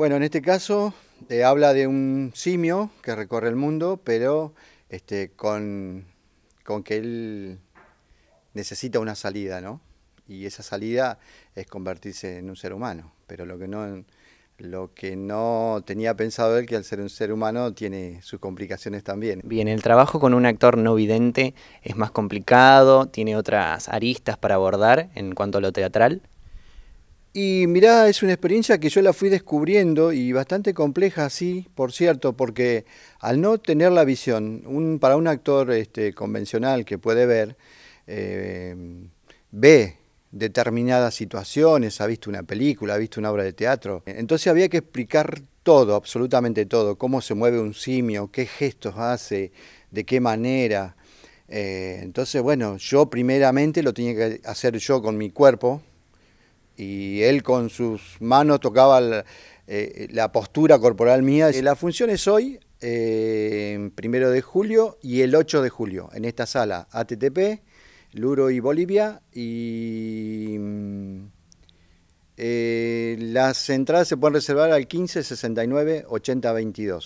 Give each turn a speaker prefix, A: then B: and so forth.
A: Bueno, en este caso habla de un simio que recorre el mundo, pero este, con, con que él necesita una salida, ¿no? Y esa salida es convertirse en un ser humano, pero lo que no, lo que no tenía pensado él, que al ser un ser humano tiene sus complicaciones también.
B: Bien, el trabajo con un actor no vidente es más complicado, tiene otras aristas para abordar en cuanto a lo teatral.
A: Y mirá, es una experiencia que yo la fui descubriendo y bastante compleja, sí, por cierto, porque al no tener la visión, para un actor este, convencional que puede ver, eh, ve determinadas situaciones, ha visto una película, ha visto una obra de teatro. Entonces había que explicar todo, absolutamente todo, cómo se mueve un simio, qué gestos hace, de qué manera. Eh, entonces, bueno, yo primeramente lo tenía que hacer yo con mi cuerpo, y él con sus manos tocaba la, eh, postura corporal mía. Eh, la función es hoy, eh, primero de julio y el 8 de julio, en esta sala ATTP, Luro y Bolivia, y mm, las entradas se pueden reservar al 15 69 80 22.